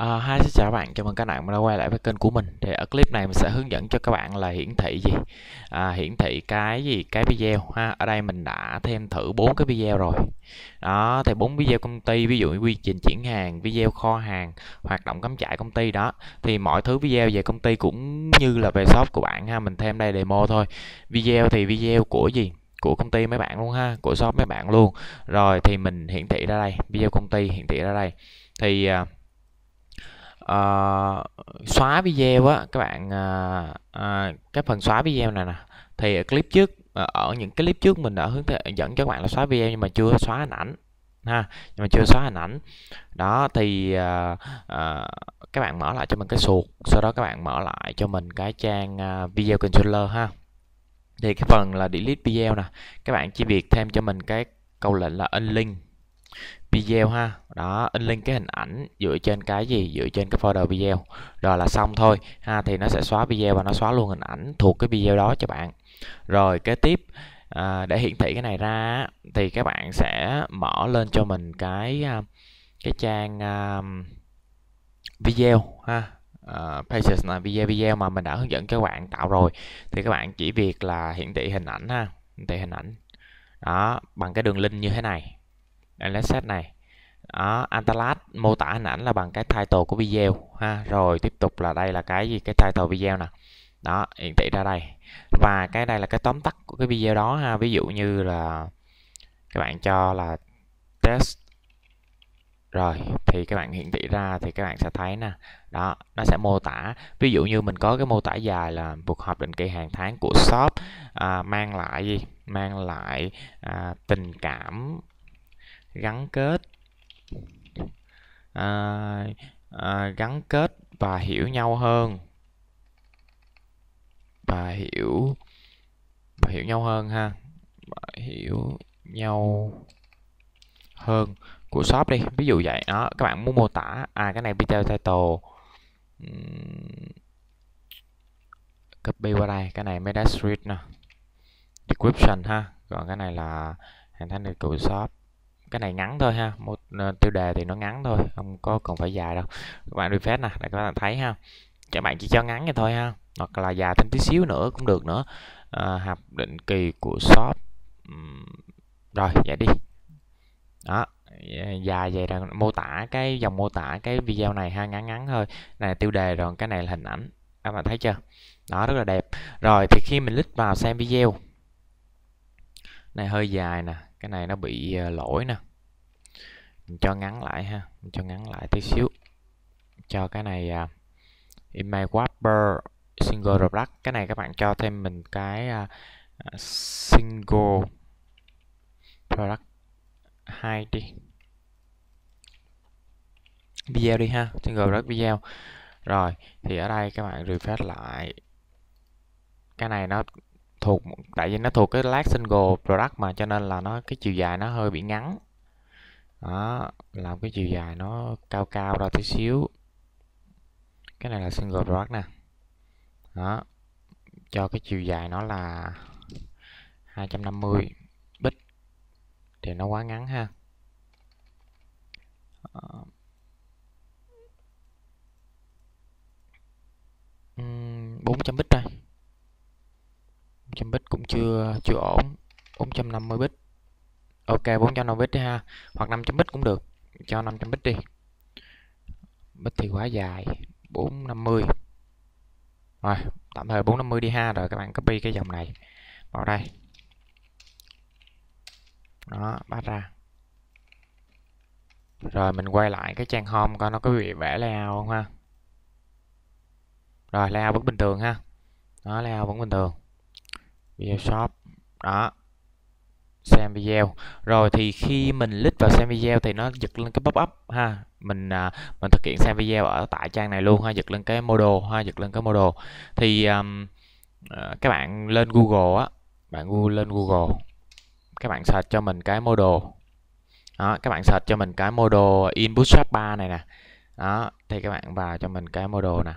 À, uh, hi xin chào các bạn, chào mừng các bạn đã quay lại với kênh của mình Thì ở clip này mình sẽ hướng dẫn cho các bạn là hiển thị gì à, Hiển thị cái gì, cái video ha Ở đây mình đã thêm thử bốn cái video rồi Đó, thì bốn video công ty, ví dụ như quy trình chuyển hàng, video kho hàng, hoạt động cắm trại công ty đó Thì mọi thứ video về công ty cũng như là về shop của bạn ha Mình thêm đây demo thôi Video thì video của gì, của công ty mấy bạn luôn ha Của shop mấy bạn luôn Rồi thì mình hiển thị ra đây, video công ty hiển thị ra đây Thì... Uh, uh, xóa video á các bạn uh, uh, cái phần xóa video này nè thì ở clip trước ở những cái clip trước mình đã hướng dẫn cho các bạn là xóa video nhưng mà chưa xóa hình ảnh ha nhưng mà chưa xóa hình ảnh đó thì uh, uh, các bạn mở lại cho mình cái suột sau đó các bạn mở lại cho mình cái trang uh, video controller ha thì cái phần là delete video nè các bạn chỉ việc thêm cho mình cái câu lệnh là unlink video ha đó in link cái hình ảnh dựa trên cái gì dựa trên cái folder video rồi là xong thôi ha thì nó sẽ xóa video và nó xóa luôn hình ảnh thuộc cái video đó cho bạn rồi kế tiếp à, để hiển thị cái này ra thì các bạn sẽ mở lên cho mình cái à, cái trang um, video ha uh, pages là video video mà mình đã hướng dẫn các bạn tạo rồi thì các bạn chỉ việc là hiển thị hình ảnh ha hiển thị hình ảnh đó bằng cái đường link như thế này let's set này đó, Antalas mô tả hình ảnh là bằng cái title của video ha rồi tiếp tục là đây là cái gì cái title video nè đó hiển thị ra đây và cái đây là cái tóm tắt của cái video đó ha ví dụ như là các bạn cho là test rồi thì các bạn hiển thị ra thì các bạn sẽ thấy nè đó nó sẽ mô tả ví dụ như mình có cái mô tả dài là cuộc họp định kỳ hàng tháng của shop à, mang lại gì mang lại à, tình cảm gắn kết à, à, gắn kết và hiểu nhau hơn và hiểu và hiểu nhau hơn ha và hiểu nhau hơn của shop đi ví dụ vậy đó các bạn muốn mô tả à cái này video title copy qua đây cái này meta street nè description ha còn cái này là hình thành được của shop cái này ngắn thôi ha một uh, tiêu đề thì nó ngắn thôi không có cần phải dài đâu các bạn phép nè để các bạn thấy ha các bạn chỉ cho ngắn vậy thôi ha hoặc là dài thêm tí xíu nữa cũng được nữa à, uh, hạp định kỳ của shop uhm, rồi vậy đi đó dài vậy là mô tả cái dòng mô tả cái video này ha ngắn ngắn thôi này là tiêu đề rồi cái này là hình ảnh các bạn thấy chưa đó rất là đẹp rồi thì khi mình click vào xem video này hơi dài nè cái này nó bị ờ, lỗi nè mình cho ngắn lại ha mình cho ngắn lại tí xíu cho cái này uh, à, image wrapper single black cái này các bạn cho thêm mình cái uh, single product hai đi video đi ha single product video rồi thì ở đây các bạn refresh lại cái này nó thuộc tại vì nó thuộc cái lag single product mà cho nên là nó cái chiều dài nó hơi bị ngắn đó làm cái chiều dài nó cao cao ra tí xíu cái này là single product nè đó cho cái chiều dài nó là 250 bit thì nó quá ngắn ha bốn trăm bit 400 bit cũng chưa chưa ổn 450 bit ok 450 bit đi ha hoặc 500 bit cũng được cho 500 bit đi bit thì quá dài 450 rồi tạm thời 450 đi ha rồi các bạn copy cái dòng này vào đây đó bắt ra rồi mình quay lại cái trang home coi nó có bị vẽ layout không ha rồi layout vẫn bình thường ha nó layout vẫn bình thường video shop đó xem video rồi thì khi mình click vào xem video thì nó giật lên cái pop up ha mình à, mình thực hiện xem video ở tại trang này luôn ha giật lên cái model ha giật lên cái model thì um, các bạn lên Google á bạn Google lên Google các bạn search cho mình cái model đó, các bạn search cho mình cái model input shop 3 này nè đó thì các bạn vào cho mình cái model nè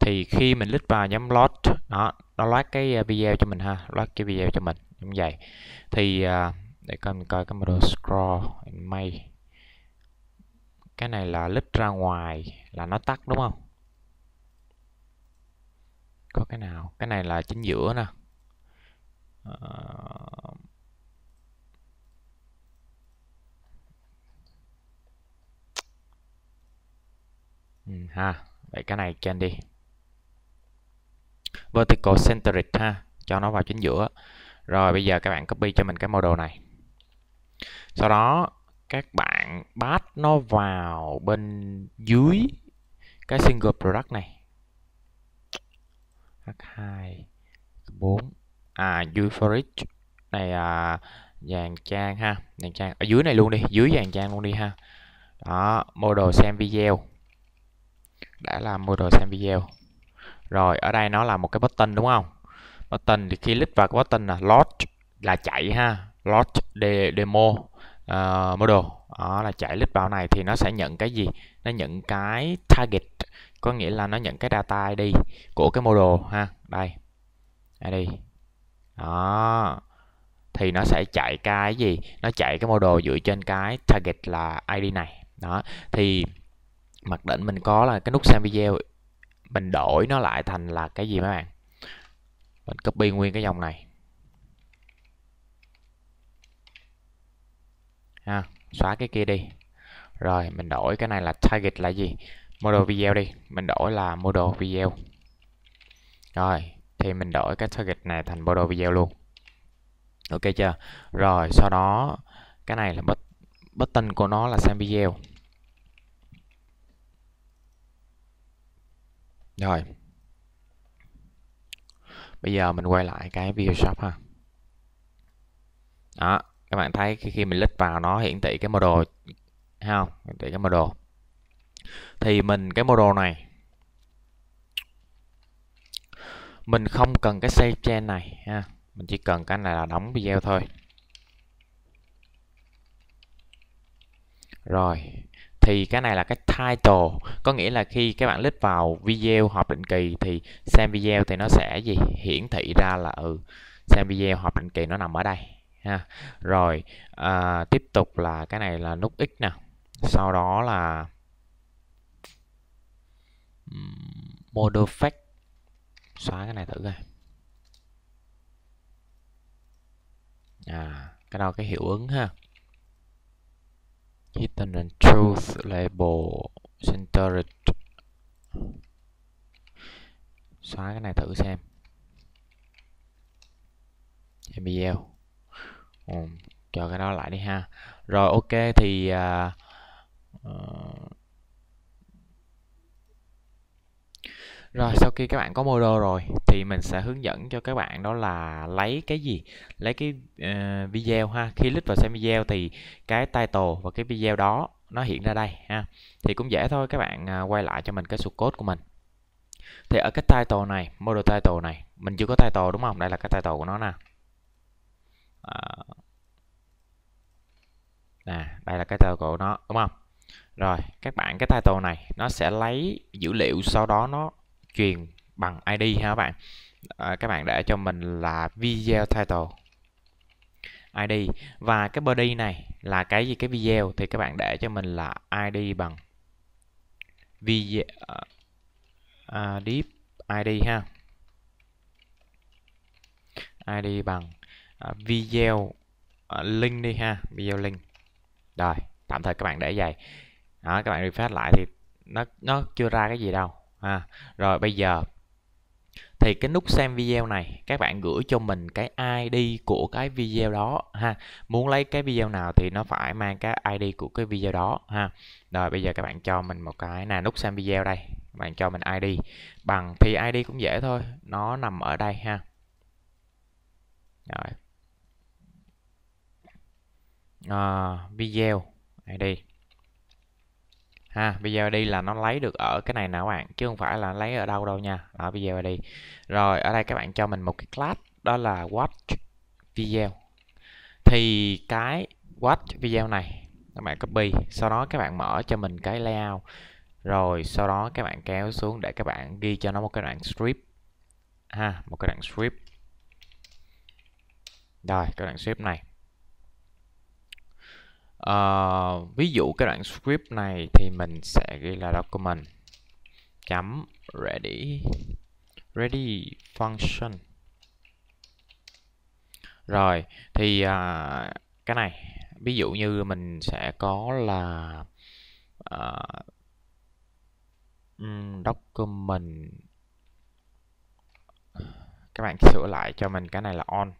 thì khi mình click vào nhắm load đó nó loát cái à, video cho mình ha loát cái video cho mình như vậy thì à, để coi mình coi cái model scroll and make cái này là lít ra ngoài là nó tắt đúng không có cái nào cái này là chính giữa nè ờ, ừ, ha vậy cái này trên đi vertical centered ha cho nó vào chính giữa rồi bây giờ các bạn copy cho mình cái model này sau đó các bạn bắt nó vào bên dưới cái single product này h2 4 à dưới for each này à, dàn trang ha dàn trang ở dưới này luôn đi dưới dàn trang luôn đi ha đó model xem video đã là model xem video rồi ở đây nó là một cái button đúng không? Button thì khi click vào cái button là launch là chạy ha, launch de, demo uh, ờ, model. Đó là chạy click vào này thì nó sẽ nhận cái gì? Nó nhận cái target có nghĩa là nó nhận cái data ID của cái model ha. Đây. ID. Đó thì nó sẽ chạy cái gì nó chạy cái model dựa trên cái target là id này đó thì mặc định mình có là cái nút xem video mình đổi nó lại thành là cái gì mấy bạn mình copy nguyên cái dòng này ha, xóa cái kia đi rồi mình đổi cái này là target là gì model video đi mình đổi là model video rồi thì mình đổi cái target này thành model video luôn ok chưa rồi sau đó cái này là button của nó là xem video Rồi. Bây giờ mình quay lại cái video shop ha. Đó, các bạn thấy khi khi mình click vào nó hiển thị cái model thấy không? Hiển thị cái model. Thì mình cái model này mình không cần cái save chain này ha. Mình chỉ cần cái này là đóng video thôi. Rồi, thì cái này là cái title có nghĩa là khi các bạn click vào video họp định kỳ thì xem video thì nó sẽ gì hiển thị ra là ừ xem video họp định kỳ nó nằm ở đây ha rồi à, tiếp tục là cái này là nút x nè sau đó là mode effect xóa cái này thử coi à cái đó cái hiệu ứng ha hidden and truth label centered xóa cái này thử xem xem video ừ, cho cái đó lại đi ha rồi ok thì uh, uh, Rồi sau khi các bạn có model rồi thì mình sẽ hướng dẫn cho các bạn đó là lấy cái gì? Lấy cái uh, video ha. Khi click vào xem video thì cái title và cái video đó nó hiện ra đây ha. Thì cũng dễ thôi các bạn uh, quay lại cho mình cái source code của mình. Thì ở cái title này, model title này, mình chưa có title đúng không? Đây là cái title của nó nè. Ờ. nè, đây là cái title của nó đúng không? Rồi, các bạn cái title này nó sẽ lấy dữ liệu sau đó nó truyền bằng ID ha các bạn à, các bạn để cho mình là video title ID và cái body này là cái gì cái video thì các bạn để cho mình là ID bằng video uh, deep ID ha ID bằng uh, video uh, link đi ha video link rồi tạm thời các bạn để vậy đó các bạn refresh lại thì nó nó chưa ra cái gì đâu à, rồi bây giờ thì cái nút xem video này các bạn gửi cho mình cái ID của cái video đó ha muốn lấy cái video nào thì nó phải mang cái ID của cái video đó ha rồi bây giờ các bạn cho mình một cái là nút xem video đây các bạn cho mình ID bằng thì ID cũng dễ thôi nó nằm ở đây ha rồi à, video ID ha giờ đi là nó lấy được ở cái này nào bạn chứ không phải là lấy ở đâu đâu nha đó giờ đi rồi ở đây các bạn cho mình một cái class đó là watch video thì cái watch video này các bạn copy sau đó các bạn mở cho mình cái layout rồi sau đó các bạn kéo xuống để các bạn ghi cho nó một cái đoạn strip ha một cái đoạn strip rồi cái đoạn strip này Ờ, ví dụ cái đoạn script này thì mình sẽ ghi là document chấm ready ready function rồi thì uh, cái này ví dụ như mình sẽ có là uh, document các bạn sửa lại cho mình cái này là on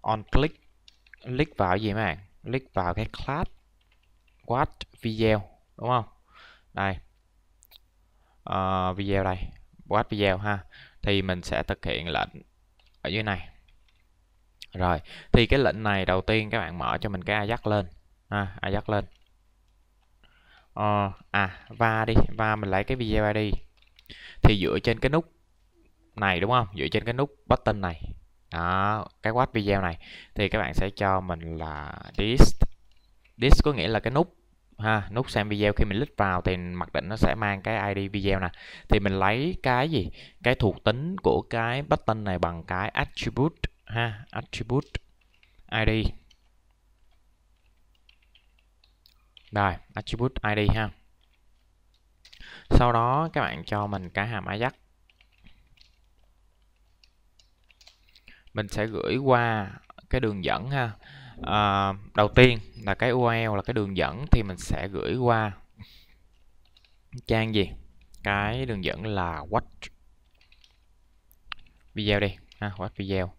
on click click vào gì mà click vào cái class watch video đúng không đây à, video đây watch video ha thì mình sẽ thực hiện lệnh ở dưới này rồi thì cái lệnh này đầu tiên các bạn mở cho mình cái ajax lên ha ajax lên ờ, à va đi va mình lấy cái video id thì dựa trên cái nút này đúng không dựa trên cái nút button này đó cái watch video này thì các bạn sẽ cho mình là disk disk có nghĩa là cái nút ha nút xem video khi mình click vào thì mặc định nó sẽ mang cái ID video nè thì mình lấy cái gì cái thuộc tính của cái button này bằng cái attribute ha attribute ID rồi attribute ID ha sau đó các bạn cho mình cái hàm Ajax mình sẽ gửi qua cái đường dẫn ha à, đầu tiên là cái URL là cái đường dẫn thì mình sẽ gửi qua trang gì cái đường dẫn là watch video đi ha watch video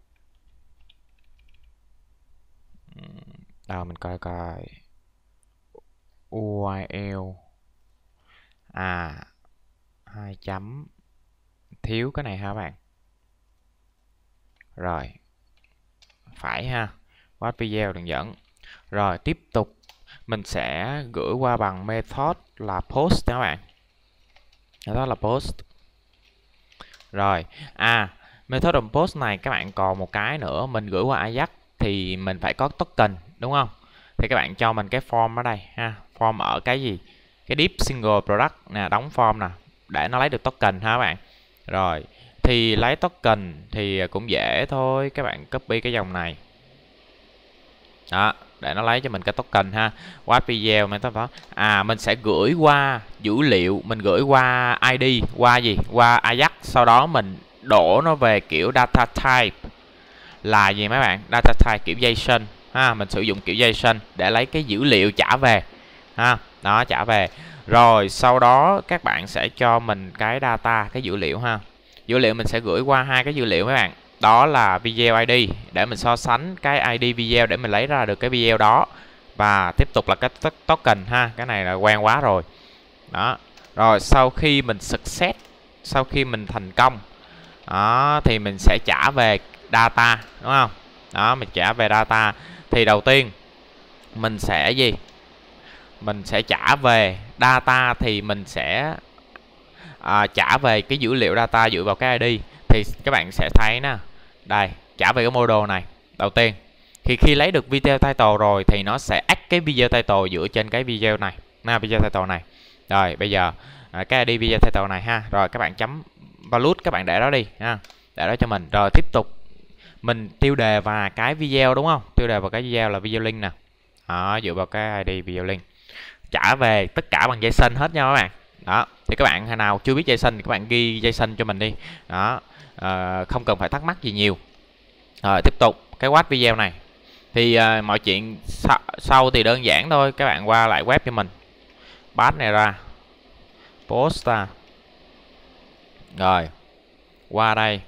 đâu mình coi coi URL à hai chấm thiếu cái này ha các bạn rồi phải ha watch video đường dẫn rồi tiếp tục mình sẽ gửi qua bằng method là post các bạn đó là post rồi à method on post này các bạn còn một cái nữa mình gửi qua ajax thì mình phải có token đúng không thì các bạn cho mình cái form ở đây ha form ở cái gì cái deep single product nè đóng form nè để nó lấy được token ha các bạn rồi thì lấy token thì cũng dễ thôi các bạn copy cái dòng này đó để nó lấy cho mình cái token ha quá video mình đó à mình sẽ gửi qua dữ liệu mình gửi qua id qua gì qua ajax sau đó mình đổ nó về kiểu data type là gì mấy bạn data type kiểu json ha mình sử dụng kiểu json để lấy cái dữ liệu trả về ha đó trả về rồi sau đó các bạn sẽ cho mình cái data cái dữ liệu ha dữ liệu mình sẽ gửi qua hai cái dữ liệu mấy bạn đó là video id để mình so sánh cái id video để mình lấy ra được cái video đó và tiếp tục là cái token ha cái này là quen quá rồi đó rồi sau khi mình success sau khi mình thành công đó thì mình sẽ trả về data đúng không đó mình trả về data thì đầu tiên mình sẽ gì mình sẽ trả về data thì mình sẽ à, trả về cái dữ liệu data dựa vào cái ID thì các bạn sẽ thấy nè đây trả về cái model này đầu tiên thì khi lấy được video title rồi thì nó sẽ add cái video title dựa trên cái video này nè video title này rồi bây giờ à, cái ID video title này ha rồi các bạn chấm value các bạn để đó đi ha để đó cho mình rồi tiếp tục mình tiêu đề và cái video đúng không tiêu đề và cái video là video link nè đó, dựa vào cái ID video link trả về tất cả bằng JSON hết nha các bạn đó thì các bạn nào chưa biết JSON thì các bạn ghi JSON cho mình đi đó à, không cần phải thắc mắc gì nhiều rồi ờ, tiếp tục cái watch video này thì à, mọi chuyện sau, sau thì đơn giản thôi các bạn qua lại web cho mình bát này ra post ra rồi qua đây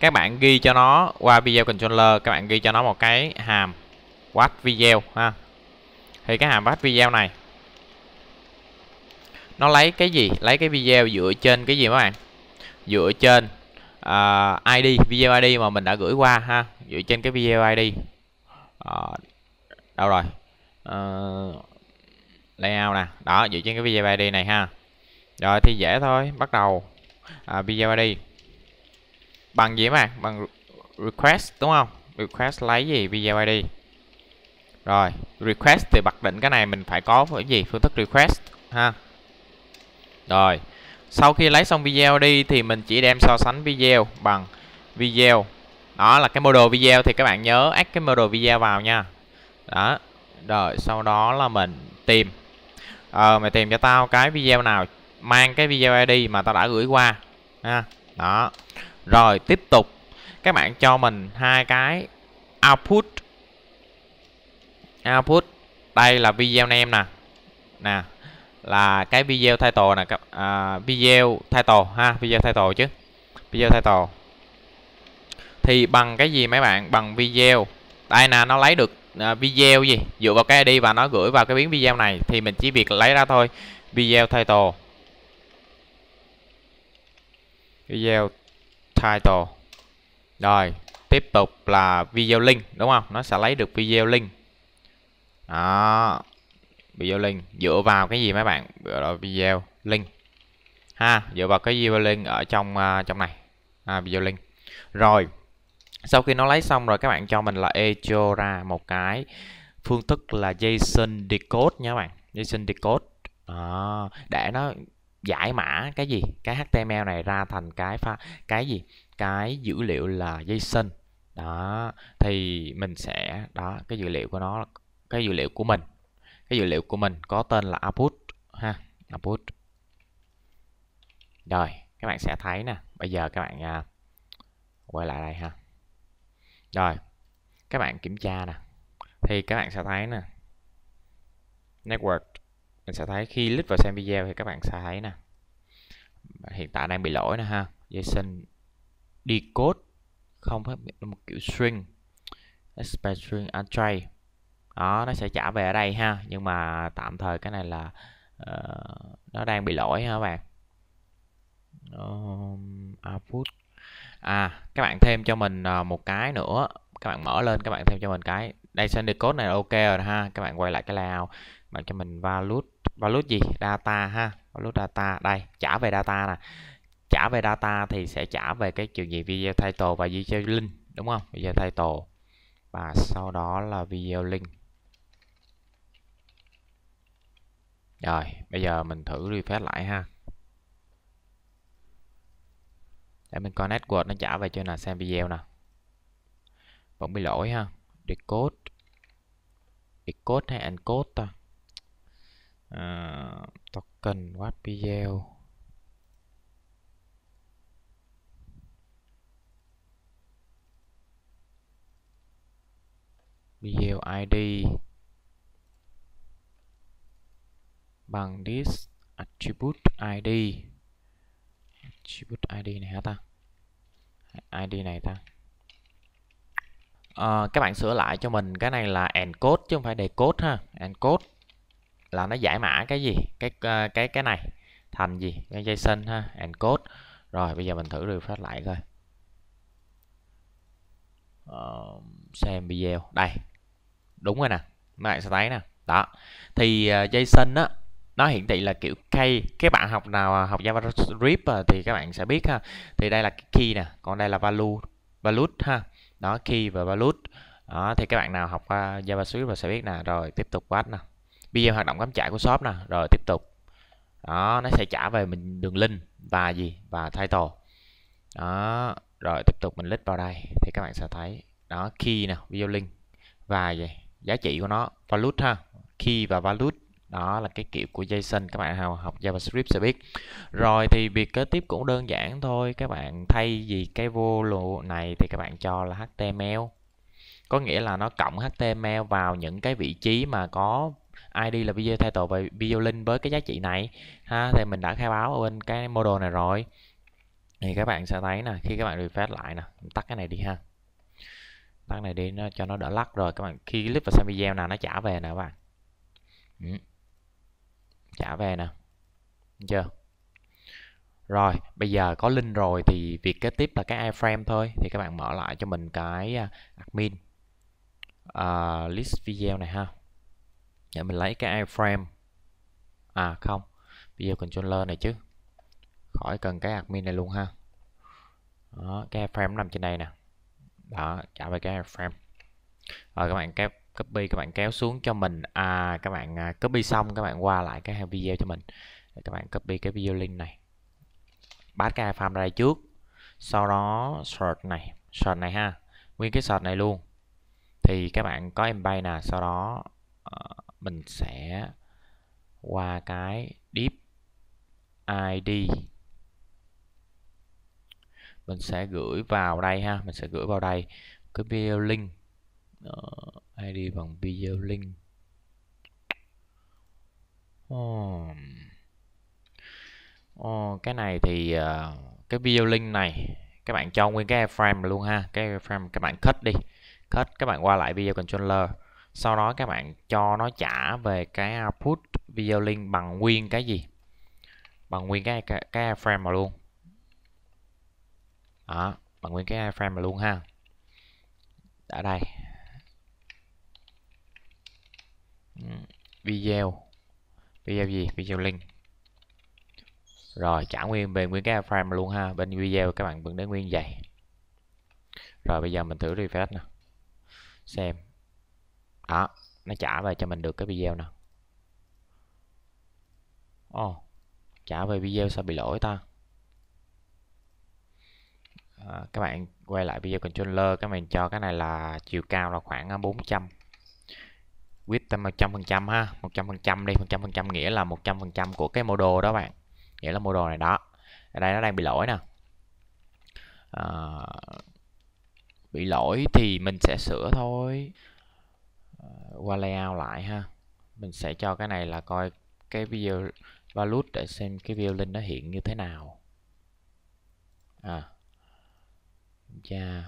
các bạn ghi cho nó qua video controller các bạn ghi cho nó một cái hàm watch video ha thì cái hàm watch video này nó lấy cái gì lấy cái video dựa trên cái gì các bạn dựa trên uh, à, ID video ID mà mình đã gửi qua ha dựa trên cái video ID uh, ờ, đâu rồi uh, layout nè đó dựa trên cái video ID này ha rồi thì dễ thôi bắt đầu uh, video ID bằng gì mà bằng request đúng không request lấy gì video ID rồi request thì bật định cái này mình phải có cái gì phương thức request ha rồi, sau khi lấy xong video đi thì mình chỉ đem so sánh video bằng video. Đó là cái model video thì các bạn nhớ add cái model video vào nha. Đó, rồi sau đó là mình tìm. Ờ, mày tìm cho tao cái video nào mang cái video ID mà tao đã gửi qua. Ha, đó. Rồi, tiếp tục. Các bạn cho mình hai cái output. Output. Đây là video name nè. Nè, là cái video title nè các à, video title ha video title chứ video title thì bằng cái gì mấy bạn bằng video đây là nó lấy được à, video gì dựa vào cái id và nó gửi vào cái biến video này thì mình chỉ việc lấy ra thôi video title video title rồi tiếp tục là video link đúng không nó sẽ lấy được video link đó video link dựa vào cái gì mấy bạn ở video link ha dựa vào cái video link ở trong uh, trong này à, video link rồi sau khi nó lấy xong rồi các bạn cho mình là echo ra một cái phương thức là json decode nha các bạn json decode à, để nó giải mã cái gì cái html này ra thành cái pha cái gì cái dữ liệu là json đó thì mình sẽ đó cái dữ liệu của nó cái dữ liệu của mình cái dữ liệu của mình có tên là output ha output rồi các bạn sẽ thấy nè bây giờ các bạn à, quay lại đây ha rồi các bạn kiểm tra nè thì các bạn sẽ thấy nè network mình sẽ thấy khi click vào xem video thì các bạn sẽ thấy nè hiện tại đang bị lỗi nè ha JSON decode không phải một kiểu string expect string đó nó sẽ trả về ở đây ha nhưng mà tạm thời cái này là uh, nó đang bị lỗi ha các bạn um, output à các bạn thêm cho mình ờ, một cái nữa các bạn mở lên các bạn thêm cho mình cái đây sender code này ok rồi ha các bạn quay lại cái layout bạn cho mình value value gì data ha value data đây trả về data nè trả về data thì sẽ trả về cái chuyện gì video title và video link đúng không video title và sau đó là video link Rồi, bây giờ mình thử refresh lại ha. Để mình coi network nó trả về cho là xem video nè. Vẫn bị lỗi ha. Decode. Decode hay encode ta? Uh, token watch video. Video ID bằng this attribute id attribute id này hả ta id này ta à, các bạn sửa lại cho mình cái này là encode chứ không phải decode ha encode là nó giải mã cái gì cái ờ, cái cái này thành gì cái json ha encode rồi bây giờ mình thử refresh lại coi uh, xem video đây đúng rồi nè các bạn sẽ thấy nè đó thì uh, JSON á nó hiển thị là kiểu key các bạn học nào à, học JavaScript à, thì các bạn sẽ biết ha thì đây là key nè còn đây là value value ha đó key và value đó thì các bạn nào học uh, JavaScript và sẽ biết nè rồi tiếp tục quát nè bây giờ hoạt động cắm trại của shop nè rồi tiếp tục đó nó sẽ trả về mình đường link và gì và title đó rồi tiếp tục mình click vào đây thì các bạn sẽ thấy đó key nè video link và gì giá trị của nó value ha key và value đó là cái kiểu của JSON các bạn học, học JavaScript sẽ biết rồi thì việc kế tiếp cũng đơn giản thôi các bạn thay vì cái vô lụ này thì các bạn cho là HTML có nghĩa là nó cộng HTML vào những cái vị trí mà có ID là video title và video link với cái giá trị này ha thì mình đã khai báo ở bên cái model này rồi thì các bạn sẽ thấy nè khi các bạn refresh lại nè tắt cái này đi ha tắt này đi nó cho nó đỡ lắc rồi các bạn khi click vào xem video nào nó trả về nè các bạn ừ trả về nè chưa rồi bây giờ có link rồi thì việc kế tiếp là cái iframe thôi thì các bạn mở lại cho mình cái à, admin uh, list video này ha để mình lấy cái iframe à không video controller này chứ khỏi cần cái admin này luôn ha đó, cái iframe nằm trên đây nè đó trả về cái iframe rồi các bạn các copy các bạn kéo xuống cho mình à các bạn à, copy xong các bạn qua lại cái video cho mình các bạn copy cái video link này bắt cái farm ra đây trước sau đó short này short này ha nguyên cái short này luôn thì các bạn có em bay nè sau đó uh, mình sẽ qua cái deep id mình sẽ gửi vào đây ha mình sẽ gửi vào đây cái video link uh, ID bằng video link oh. Oh, cái này thì uh, cái video link này các bạn cho nguyên cái iframe luôn ha cái frame các bạn cut đi cut các bạn qua lại video controller sau đó các bạn cho nó trả về cái output video link bằng nguyên cái gì bằng nguyên cái cái, cái iframe mà luôn đó bằng nguyên cái iframe mà luôn ha ở đây video video gì video link rồi trả nguyên về nguyên cái frame luôn ha bên video các bạn vẫn để nguyên vậy rồi bây giờ mình thử refresh nè xem đó nó trả về cho mình được cái video nè ồ oh, trả về video sao bị lỗi ta à, các bạn quay lại video controller các bạn cho cái này là chiều cao là khoảng 400 à, with 100% ha 100% đi 100% nghĩa là 100% của cái model đó bạn nghĩa là model này đó ở đây nó đang bị lỗi nè à, bị lỗi thì mình sẽ sửa thôi à, qua layout lại ha mình sẽ cho cái này là coi cái video value để xem cái view link nó hiện như thế nào à yeah.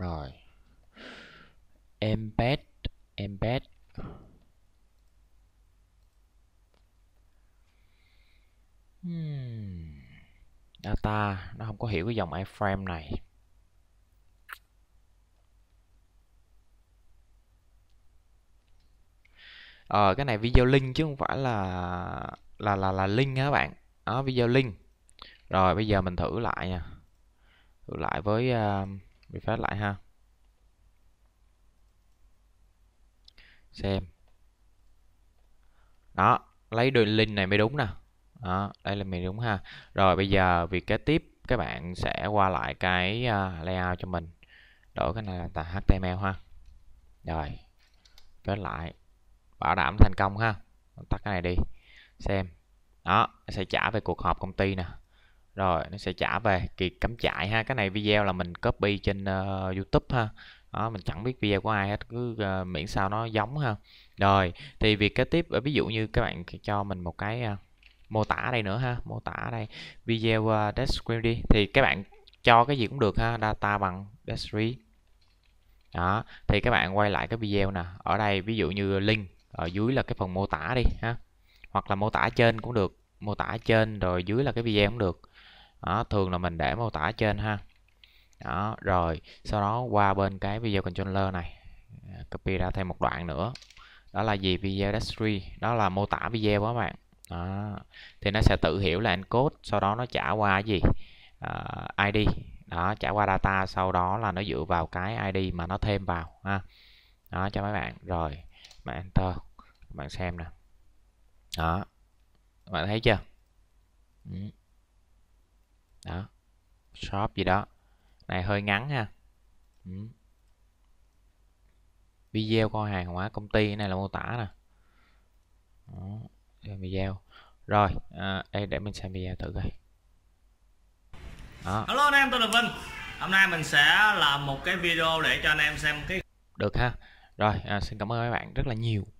rồi embed embed hmm. data nó không có hiểu cái dòng iframe này ờ cái này video link chứ không phải là là là là link hả các bạn đó video link rồi bây giờ mình thử lại nha thử lại với uh, refresh lại ha xem đó lấy đường link này mới đúng nè đó đây là mình đúng ha rồi bây giờ việc kế tiếp các bạn sẽ qua lại cái uh, layout cho mình đổi cái này là tà html ha rồi kết lại bảo đảm thành công ha tắt cái này đi xem đó sẽ trả về cuộc họp công ty nè rồi nó sẽ trả về kỳ cắm trại ha cái này video là mình copy trên uh, YouTube ha đó, mình chẳng biết video của ai hết cứ uh, miễn sao nó giống ha rồi thì việc kế tiếp ờ, ví dụ như các bạn cho mình một cái uh, mô tả đây nữa ha mô tả đây video uh, description đi thì các bạn cho cái gì cũng được ha data bằng description đó thì các bạn quay lại cái video nè ở đây ví dụ như link ở dưới là cái phần mô tả đi ha hoặc là mô tả trên cũng được mô tả trên rồi dưới là cái video cũng được đó, thường là mình để mô tả trên ha đó rồi sau đó qua bên cái video controller này copy ra thêm một đoạn nữa đó là gì video directory đó là mô tả video các bạn đó. thì nó sẽ tự hiểu là encode sau đó nó trả qua gì uh, à, id đó trả qua data sau đó là nó dựa vào cái id mà nó thêm vào ha đó cho mấy bạn rồi bạn enter bạn xem nè đó bạn thấy chưa ừ đó shop gì đó này hơi ngắn ha ừ. video kho hàng hóa công ty này là mô tả nè đó, video rồi à, đây để mình xem video thử coi Hello anh em tôi là Vinh Hôm nay mình sẽ làm một cái video để cho anh em xem cái Được ha Rồi à, xin cảm ơn các bạn rất là nhiều